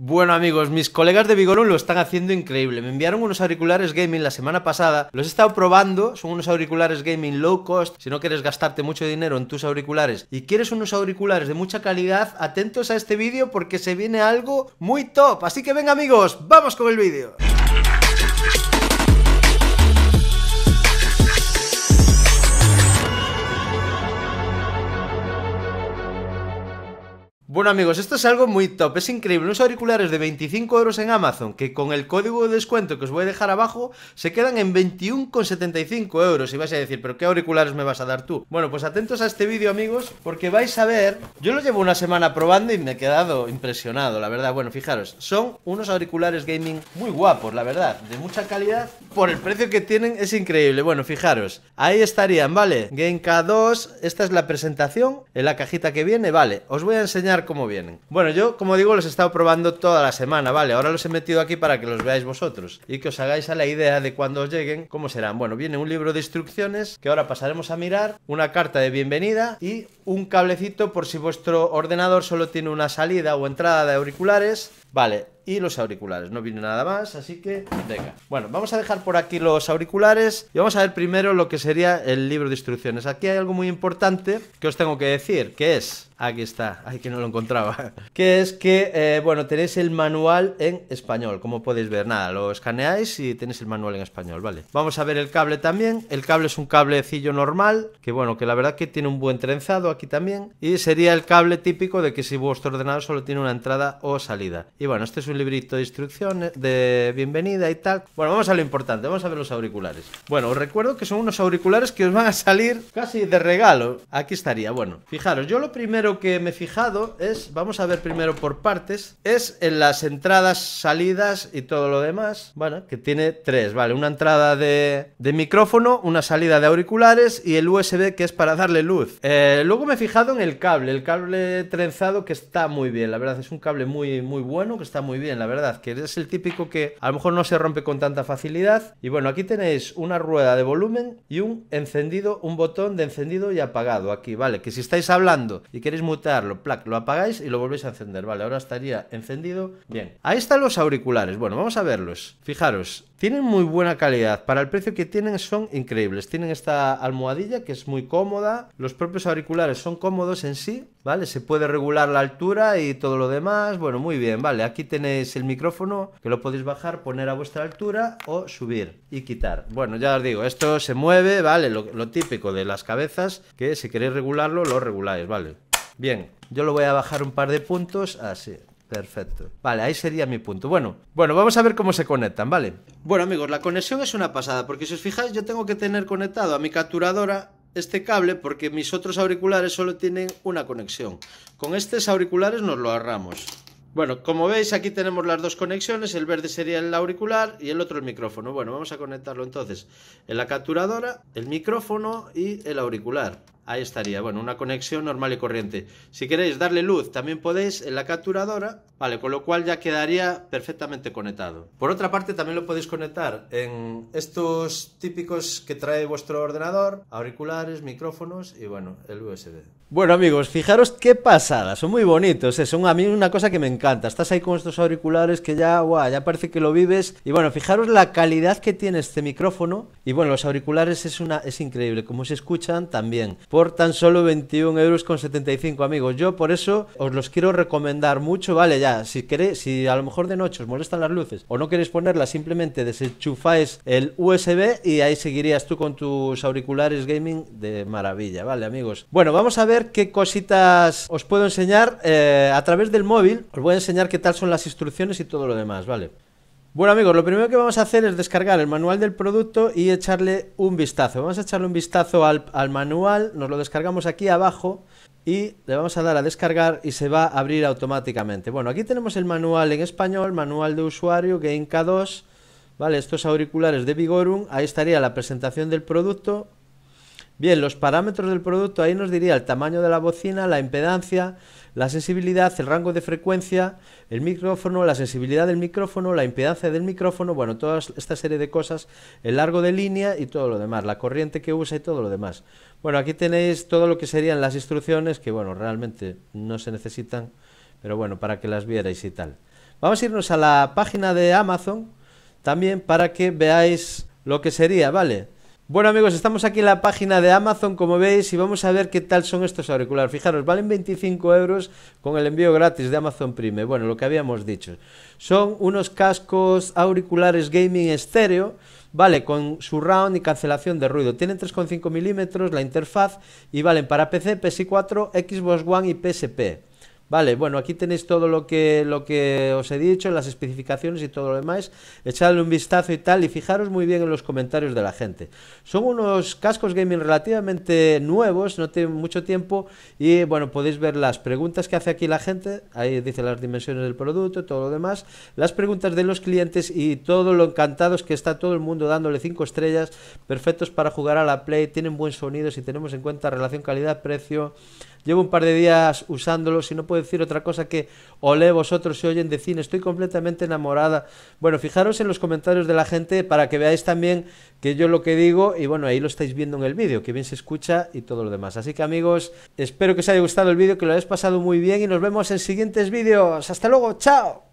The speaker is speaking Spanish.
Bueno amigos, mis colegas de Vigorun lo están haciendo increíble. Me enviaron unos auriculares gaming la semana pasada. Los he estado probando. Son unos auriculares gaming low cost. Si no quieres gastarte mucho dinero en tus auriculares y quieres unos auriculares de mucha calidad, atentos a este vídeo porque se viene algo muy top. Así que venga amigos, vamos con el vídeo. Bueno amigos, esto es algo muy top, es increíble, unos auriculares de 25 euros en Amazon que con el código de descuento que os voy a dejar abajo se quedan en 21,75 euros y vais a decir, pero ¿qué auriculares me vas a dar tú? Bueno, pues atentos a este vídeo amigos porque vais a ver, yo lo llevo una semana probando y me he quedado impresionado, la verdad, bueno, fijaros, son unos auriculares gaming muy guapos, la verdad, de mucha calidad, por el precio que tienen es increíble, bueno, fijaros, ahí estarían, ¿vale? Game K2, esta es la presentación, en la cajita que viene, vale, os voy a enseñar Cómo vienen. Bueno, yo, como digo, los he estado probando toda la semana, ¿vale? Ahora los he metido aquí para que los veáis vosotros y que os hagáis a la idea de cuando os lleguen cómo serán. Bueno, viene un libro de instrucciones que ahora pasaremos a mirar, una carta de bienvenida y un cablecito por si vuestro ordenador solo tiene una salida o entrada de auriculares. Vale, y los auriculares. No viene nada más, así que venga. Bueno, vamos a dejar por aquí los auriculares y vamos a ver primero lo que sería el libro de instrucciones. Aquí hay algo muy importante que os tengo que decir, que es Aquí está, ay que no lo encontraba. Que es que, eh, bueno, tenéis el manual en español, como podéis ver. Nada, lo escaneáis y tenéis el manual en español, ¿vale? Vamos a ver el cable también. El cable es un cablecillo normal, que bueno, que la verdad que tiene un buen trenzado aquí también. Y sería el cable típico de que si vuestro ordenador solo tiene una entrada o salida. Y bueno, este es un librito de instrucciones, de bienvenida y tal. Bueno, vamos a lo importante, vamos a ver los auriculares. Bueno, os recuerdo que son unos auriculares que os van a salir casi de regalo. Aquí estaría, bueno. Fijaros, yo lo primero que me he fijado es, vamos a ver primero por partes, es en las entradas, salidas y todo lo demás, bueno, que tiene tres, vale, una entrada de, micrófono, una salida de auriculares y el USB que es para darle luz. Eh, luego me he fijado en el cable, el cable trenzado que está muy bien, la verdad, es un cable muy, muy bueno, que está muy bien, la verdad, que es el típico que a lo mejor no se rompe con tanta facilidad. Y bueno, aquí tenéis una rueda de volumen y un encendido, un botón de encendido y apagado aquí, vale, que si estáis hablando y queréis mutarlo, plac, lo apagáis y lo volvéis a encender. Vale, ahora estaría encendido. Bien, ahí están los auriculares. Bueno, vamos a verlos. Fijaros, tienen muy buena calidad. Para el precio que tienen son increíbles. Tienen esta almohadilla que es muy cómoda. Los propios auriculares son cómodos en sí, ¿vale? Se puede regular la altura y todo lo demás. Bueno, muy bien, vale. Aquí tenéis el micrófono que lo podéis bajar, poner a vuestra altura o subir y quitar. Bueno, ya os digo, esto se mueve, ¿vale? Lo, lo típico de las cabezas que si queréis regularlo, lo reguláis, ¿vale? Bien, yo lo voy a bajar un par de puntos, así. Perfecto. Vale, ahí sería mi punto. Bueno, bueno, vamos a ver cómo se conectan, ¿vale? Bueno, amigos, la conexión es una pasada, porque si os fijáis, yo tengo que tener conectado a mi capturadora este cable porque mis otros auriculares solo tienen una conexión. Con estos auriculares nos lo agarramos. Bueno, como veis aquí tenemos las dos conexiones, el verde sería el auricular y el otro el micrófono. Bueno, vamos a conectarlo entonces en la capturadora, el micrófono y el auricular. Ahí estaría, bueno, una conexión normal y corriente. Si queréis darle luz, también podéis en la capturadora, vale, con lo cual ya quedaría perfectamente conectado. Por otra parte, también lo podéis conectar en estos típicos que trae vuestro ordenador, auriculares, micrófonos y bueno, el USB. Bueno amigos, fijaros qué pasada, son muy bonitos, es eh. a mí una cosa que me encanta, estás ahí con estos auriculares que ya, guau, ya parece que lo vives y bueno, fijaros la calidad que tiene este micrófono y bueno, los auriculares es, una, es increíble, como se escuchan también, por tan solo 21 euros con 75 amigos. Yo por eso os los quiero recomendar mucho, vale, ya, si queréis, si a lo mejor de noche os molestan las luces o no queréis ponerlas, simplemente desenchufáis el USB y ahí seguirías tú con tus auriculares gaming de maravilla, vale, amigos. Bueno, vamos a ver qué cositas os puedo enseñar eh, a través del móvil. Os voy a enseñar qué tal son las instrucciones y todo lo demás, vale. Bueno amigos, lo primero que vamos a hacer es descargar el manual del producto y echarle un vistazo. Vamos a echarle un vistazo al, manual, nos lo descargamos aquí abajo y le vamos a dar a descargar y se va a abrir automáticamente. Bueno, aquí tenemos el manual en español, manual de usuario, Game K2, ¿vale? Estos auriculares de Vigorum, ahí estaría la presentación del producto, Bien, los parámetros del producto ahí nos diría el tamaño de la bocina, la impedancia, la sensibilidad, el rango de frecuencia, el micrófono, la sensibilidad del micrófono, la impedancia del micrófono, bueno, toda esta serie de cosas, el largo de línea y todo lo demás, la corriente que usa y todo lo demás. Bueno, aquí tenéis todo lo que serían las instrucciones que, bueno, realmente no se necesitan, pero bueno, para que las vierais y tal. Vamos a irnos a la página de Amazon también para que veáis lo que sería, ¿vale? Bueno amigos, estamos aquí en la página de Amazon como veis y vamos a ver qué tal son estos auriculares. Fijaros, valen 25 euros con el envío gratis de Amazon Prime. Bueno, lo que habíamos dicho. Son unos cascos auriculares gaming estéreo, vale, con surround y cancelación de ruido. Tienen 3,5 milímetros la interfaz y valen para PC, PS4, Xbox One y PSP. Vale, bueno, aquí tenéis todo lo que, lo que os he dicho, las especificaciones y todo lo demás. Echadle un vistazo y tal, y fijaros muy bien en los comentarios de la gente. Son unos cascos gaming relativamente nuevos, no tienen mucho tiempo, y bueno, podéis ver las preguntas que hace aquí la gente, ahí dice las dimensiones del producto, todo lo demás, las preguntas de los clientes y todo lo encantados que está todo el mundo dándole 5 estrellas, perfectos para jugar a la Play, tienen buen sonido si tenemos en cuenta relación calidad-precio Llevo un par de días usándolo y no puedo decir otra cosa que olé vosotros se oyen de cine. Estoy completamente enamorada. Bueno, fijaros en los comentarios de la gente para que veáis también que yo lo que digo y bueno, ahí lo estáis viendo en el vídeo, que bien se escucha y todo lo demás. Así que amigos, espero que os haya gustado el vídeo, que lo hayáis pasado muy bien y nos vemos en siguientes vídeos. Hasta luego, chao.